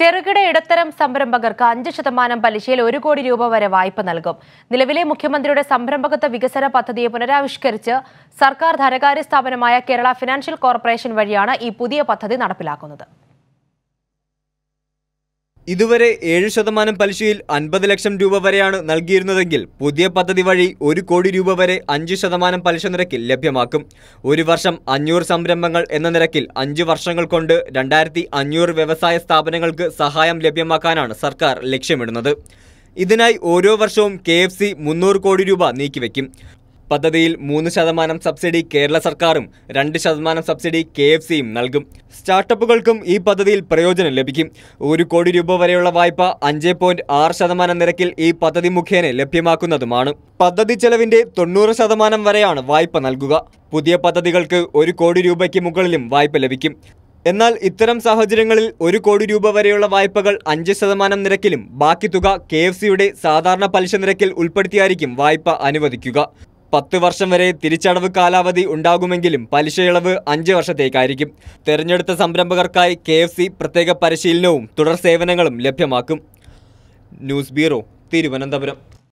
ചെറുകിട ഇടത്തരം സംരംഭകർക്ക് അഞ്ച് ശതമാനം പലിശയിൽ ഒരു കോടി രൂപ വരെ വായ്പ നൽകും നിലവിലെ മുഖ്യമന്ത്രിയുടെ സംരംഭകത്വ വികസന പദ്ധതിയെ പുനരാവിഷ്കരിച്ച് സർക്കാർ ധനകാര്യ സ്ഥാപനമായ കേരള ഫിനാൻഷ്യൽ കോർപ്പറേഷൻ വഴിയാണ് ഈ പുതിയ പദ്ധതി നടപ്പിലാക്കുന്നത് ഇതുവരെ ഏഴ് ശതമാനം പലിശയിൽ അൻപത് ലക്ഷം രൂപ വരെയാണ് നൽകിയിരുന്നതെങ്കിൽ പുതിയ പദ്ധതി വഴി ഒരു കോടി രൂപ വരെ അഞ്ച് ശതമാനം പലിശ നിരക്കിൽ ലഭ്യമാക്കും ഒരു വർഷം അഞ്ഞൂറ് സംരംഭങ്ങൾ എന്ന നിരക്കിൽ അഞ്ച് വർഷങ്ങൾ കൊണ്ട് രണ്ടായിരത്തി അഞ്ഞൂറ് വ്യവസായ സ്ഥാപനങ്ങൾക്ക് സഹായം ലഭ്യമാക്കാനാണ് സർക്കാർ ലക്ഷ്യമിടുന്നത് ഇതിനായി ഓരോ വർഷവും കെ എഫ് സി മുന്നൂറ് കോടി രൂപ നീക്കിവെക്കും പദ്ധതിയിൽ മൂന്ന് ശതമാനം സബ്സിഡി കേരള സർക്കാരും രണ്ട് ശതമാനം സബ്സിഡി കെ എഫ് സിയും നൽകും സ്റ്റാർട്ടപ്പുകൾക്കും ഈ പദ്ധതിയിൽ പ്രയോജനം ലഭിക്കും ഒരു കോടി രൂപ വരെയുള്ള വായ്പ അഞ്ച് പോയിന്റ് ആറ് ശതമാനം നിരക്കിൽ ഈ പദ്ധതി മുഖേന ലഭ്യമാക്കുന്നതുമാണ് പദ്ധതി ചെലവിന്റെ തൊണ്ണൂറ് ശതമാനം വരെയാണ് വായ്പ നൽകുക പുതിയ പദ്ധതികൾക്ക് ഒരു കോടി രൂപയ്ക്ക് മുകളിലും വായ്പ ലഭിക്കും എന്നാൽ ഇത്തരം സാഹചര്യങ്ങളിൽ ഒരു കോടി രൂപ വരെയുള്ള വായ്പകൾ അഞ്ച് ശതമാനം നിരക്കിലും ബാക്കി തുക കെ എഫ് സിയുടെ സാധാരണ പലിശ നിരക്കിൽ ഉൾപ്പെടുത്തിയായിരിക്കും വായ്പ അനുവദിക്കുക പത്ത് വർഷം വരെ തിരിച്ചടവ് കാലാവധി ഉണ്ടാകുമെങ്കിലും പലിശയിളവ് അഞ്ച് വർഷത്തേക്കായിരിക്കും തെരഞ്ഞെടുത്ത സംരംഭകർക്കായി കെ പ്രത്യേക പരിശീലനവും തുടർ സേവനങ്ങളും ലഭ്യമാക്കും ന്യൂസ് ബ്യൂറോ തിരുവനന്തപുരം